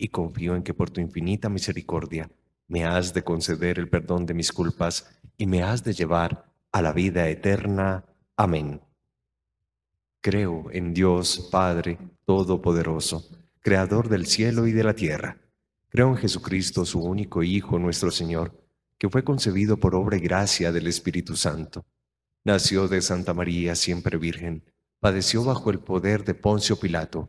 y confío en que por tu infinita misericordia me has de conceder el perdón de mis culpas y me has de llevar a la vida eterna. Amén. Creo en Dios Padre Todopoderoso, Creador del cielo y de la tierra. Creo en Jesucristo, su único Hijo, nuestro Señor, que fue concebido por obra y gracia del Espíritu Santo. Nació de Santa María, siempre Virgen, padeció bajo el poder de Poncio Pilato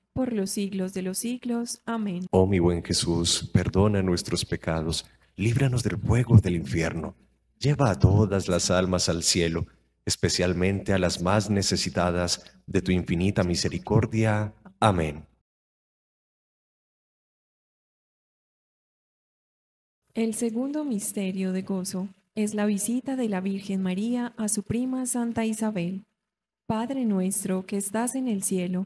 por los siglos de los siglos. Amén. Oh mi buen Jesús, perdona nuestros pecados, líbranos del fuego del infierno, lleva a todas las almas al cielo, especialmente a las más necesitadas de tu infinita misericordia. Amén. El segundo misterio de gozo es la visita de la Virgen María a su prima Santa Isabel. Padre nuestro que estás en el cielo,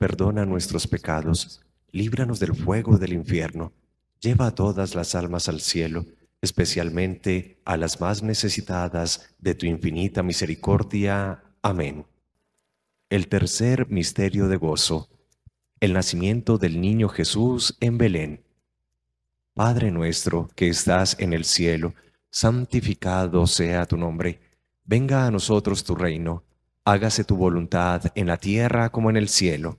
perdona nuestros pecados, líbranos del fuego del infierno, lleva a todas las almas al cielo, especialmente a las más necesitadas de tu infinita misericordia. Amén. El tercer misterio de gozo, el nacimiento del niño Jesús en Belén. Padre nuestro que estás en el cielo, santificado sea tu nombre, venga a nosotros tu reino, hágase tu voluntad en la tierra como en el cielo.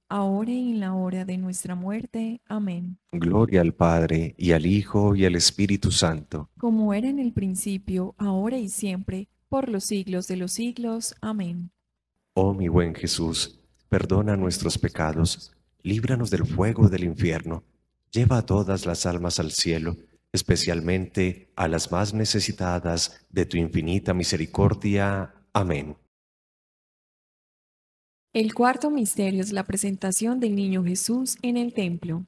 ahora y en la hora de nuestra muerte. Amén. Gloria al Padre, y al Hijo, y al Espíritu Santo. Como era en el principio, ahora y siempre, por los siglos de los siglos. Amén. Oh mi buen Jesús, perdona nuestros pecados, líbranos del fuego del infierno, lleva a todas las almas al cielo, especialmente a las más necesitadas de tu infinita misericordia. Amén. El cuarto misterio es la presentación del niño Jesús en el templo.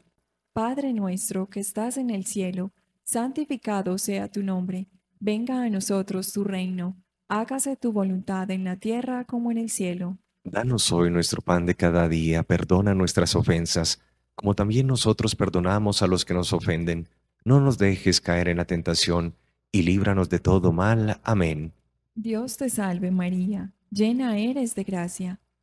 Padre nuestro que estás en el cielo, santificado sea tu nombre, venga a nosotros tu reino, hágase tu voluntad en la tierra como en el cielo. Danos hoy nuestro pan de cada día, perdona nuestras ofensas, como también nosotros perdonamos a los que nos ofenden. No nos dejes caer en la tentación, y líbranos de todo mal. Amén. Dios te salve María, llena eres de gracia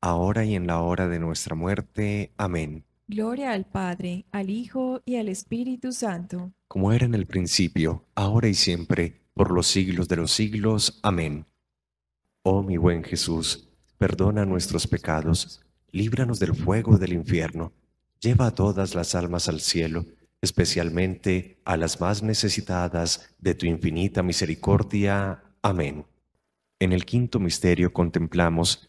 ahora y en la hora de nuestra muerte. Amén. Gloria al Padre, al Hijo y al Espíritu Santo. Como era en el principio, ahora y siempre, por los siglos de los siglos. Amén. Oh mi buen Jesús, perdona nuestros pecados, líbranos del fuego del infierno, lleva a todas las almas al cielo, especialmente a las más necesitadas de tu infinita misericordia. Amén. En el quinto misterio contemplamos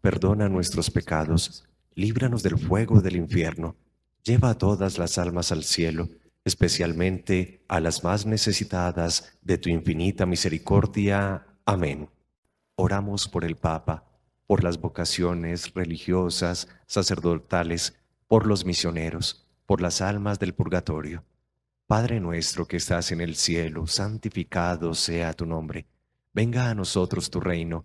perdona nuestros pecados, líbranos del fuego del infierno, lleva a todas las almas al cielo, especialmente a las más necesitadas de tu infinita misericordia. Amén. Oramos por el Papa, por las vocaciones religiosas, sacerdotales, por los misioneros, por las almas del purgatorio. Padre nuestro que estás en el cielo, santificado sea tu nombre. Venga a nosotros tu reino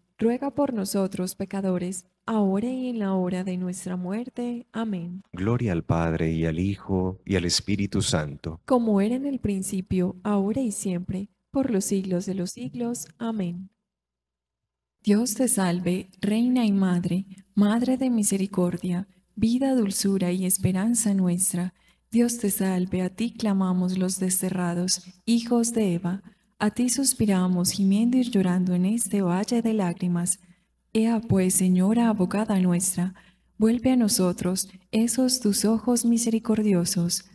ruega por nosotros pecadores, ahora y en la hora de nuestra muerte. Amén. Gloria al Padre y al Hijo y al Espíritu Santo. Como era en el principio, ahora y siempre, por los siglos de los siglos. Amén. Dios te salve, Reina y Madre, Madre de Misericordia, vida, dulzura y esperanza nuestra. Dios te salve, a ti clamamos los desterrados, hijos de Eva. A ti suspiramos gimiendo y llorando en este valle de lágrimas. Ea pues, Señora abogada nuestra, vuelve a nosotros esos tus ojos misericordiosos.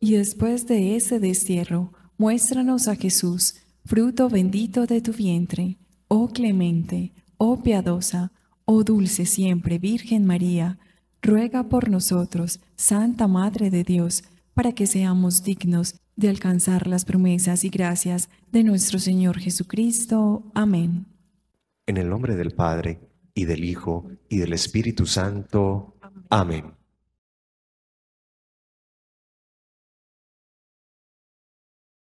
Y después de ese destierro, muéstranos a Jesús, fruto bendito de tu vientre, oh clemente, oh piadosa, oh dulce siempre Virgen María, ruega por nosotros, Santa Madre de Dios, para que seamos dignos de alcanzar las promesas y gracias de nuestro Señor Jesucristo. Amén. En el nombre del Padre, y del Hijo, y del Espíritu Santo. Amén.